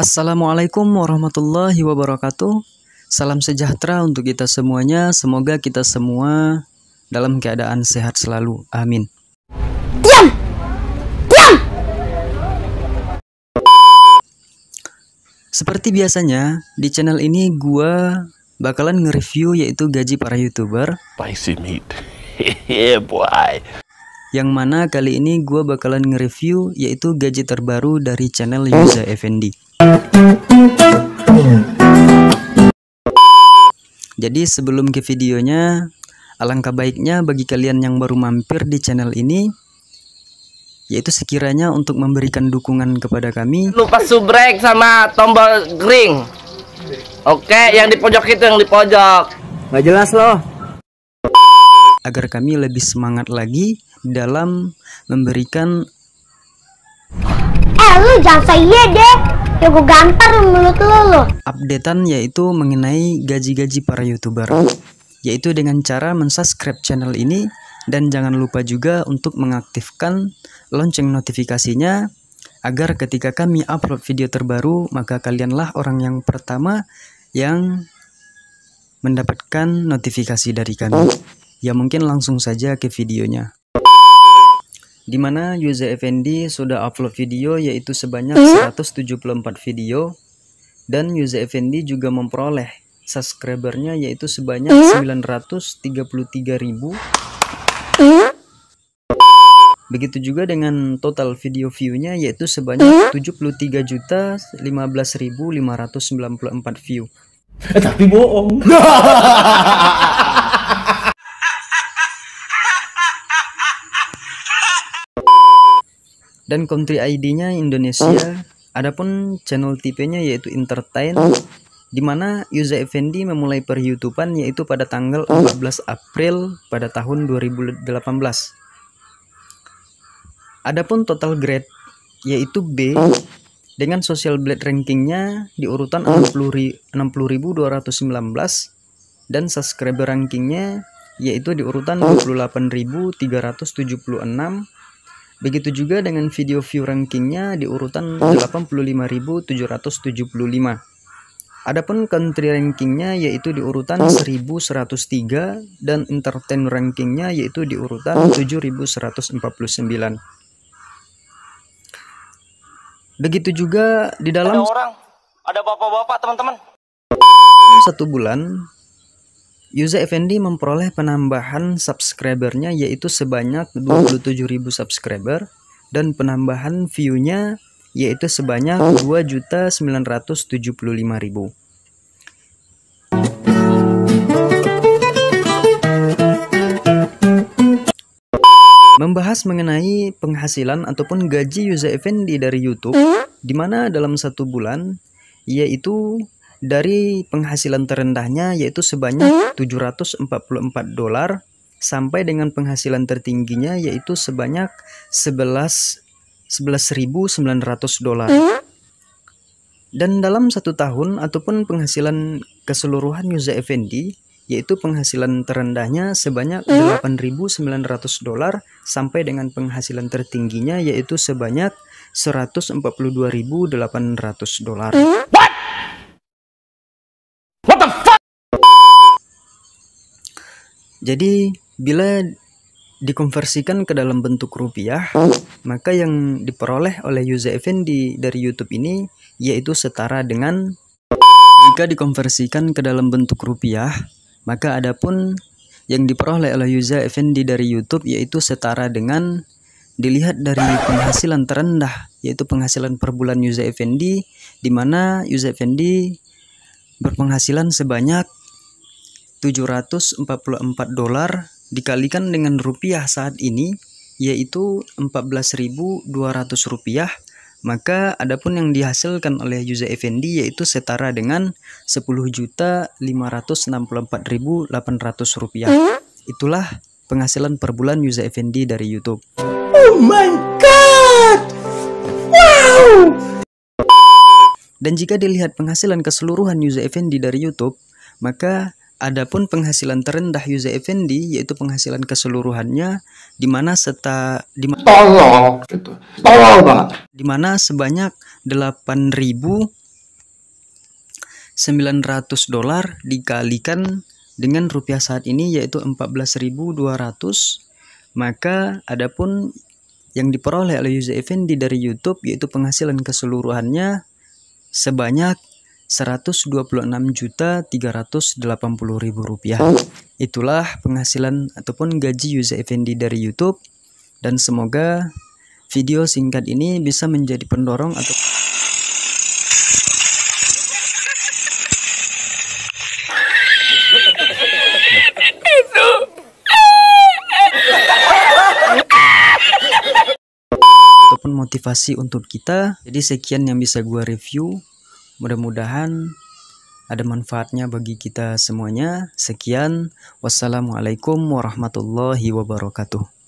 Assalamualaikum warahmatullahi wabarakatuh. Salam sejahtera untuk kita semuanya. Semoga kita semua dalam keadaan sehat selalu. Amin. Diam! Diam! Seperti biasanya, di channel ini gua bakalan nge-review yaitu gaji para YouTuber. Spicy meat. yeah, boy. Yang mana kali ini gua bakalan nge-review yaitu gaji terbaru dari channel Yuza Effendi. Jadi sebelum ke videonya, alangkah baiknya bagi kalian yang baru mampir di channel ini, yaitu sekiranya untuk memberikan dukungan kepada kami. Lupa subrek sama tombol green. Oke, okay, yang di pojok itu yang di pojok. Gak jelas loh. Agar kami lebih semangat lagi dalam memberikan. Eh lu jangan saya iya deh ya gue gampar mulut lo lo updatean yaitu mengenai gaji-gaji para youtuber yaitu dengan cara mensubscribe channel ini dan jangan lupa juga untuk mengaktifkan lonceng notifikasinya agar ketika kami upload video terbaru maka kalianlah orang yang pertama yang mendapatkan notifikasi dari kami ya mungkin langsung saja ke videonya di mana Yuza Effendi sudah upload video yaitu sebanyak 174 hmm? video dan Yuza Effendi juga memperoleh subscribernya yaitu sebanyak 933.000 hmm? hmm? begitu juga dengan total video viewnya yaitu sebanyak 73.015.594 view eh, tapi bohong dan country ID-nya Indonesia. Hmm. Adapun channel TV nya yaitu Entertain hmm. di mana Yuza Effendi memulai YouTube-an yaitu pada tanggal 14 hmm. April pada tahun 2018. Adapun total grade yaitu B dengan social blade rankingnya di urutan 60.219 dan subscriber rankingnya yaitu di urutan 28.376 Begitu juga dengan video view rankingnya di urutan 85.775. Adapun country rankingnya yaitu di urutan 1103 dan entertain rankingnya yaitu di urutan 7149. Begitu juga di dalam ada orang, ada bapak-bapak teman-teman. Satu bulan Yuza Effendi memperoleh penambahan subscribernya yaitu sebanyak 27.000 subscriber dan penambahan viewnya yaitu sebanyak 2.975.000. Membahas mengenai penghasilan ataupun gaji Yuza Effendi dari YouTube, di mana dalam satu bulan yaitu dari penghasilan terendahnya yaitu sebanyak 744 hmm? dolar sampai dengan penghasilan tertingginya yaitu sebanyak 11 11.900 dolar. Hmm? Dan dalam satu tahun ataupun penghasilan keseluruhan Yuza Effendi yaitu penghasilan terendahnya sebanyak 8.900 hmm? dolar sampai dengan penghasilan tertingginya yaitu sebanyak 142.800 dolar. Jadi bila dikonversikan ke dalam bentuk rupiah, maka yang diperoleh oleh user Effendi dari YouTube ini yaitu setara dengan jika dikonversikan ke dalam bentuk rupiah, maka adapun yang diperoleh oleh user Effendi dari YouTube yaitu setara dengan dilihat dari penghasilan terendah yaitu penghasilan per bulan user Effendi di mana user Effendi berpenghasilan sebanyak 744 dolar dikalikan dengan rupiah saat ini yaitu 14.200 rupiah maka adapun yang dihasilkan oleh Yuza Effendi yaitu setara dengan 10.564.800 rupiah. Itulah penghasilan per bulan Yuza Effendi dari YouTube. Oh my god. Wow. Dan jika dilihat penghasilan keseluruhan Yuza Effendi dari YouTube, maka Adapun penghasilan terendah Yuza Effendi yaitu penghasilan keseluruhannya di mana seta di mana tolong gitu. Tolong banget. Di mana sebanyak 8.900 dolar dikalikan dengan rupiah saat ini yaitu 14.200 maka adapun yang diperoleh oleh Yuza Effendi dari YouTube yaitu penghasilan keseluruhannya sebanyak 126.380.000 rupiah. Hmm. Itulah penghasilan ataupun gaji Yuza Effendi dari YouTube dan semoga video singkat ini bisa menjadi pendorong atau motivasi untuk kita. Jadi sekian yang bisa gue review. Mudah-mudahan ada manfaatnya bagi kita semuanya. Sekian, wassalamualaikum warahmatullahi wabarakatuh.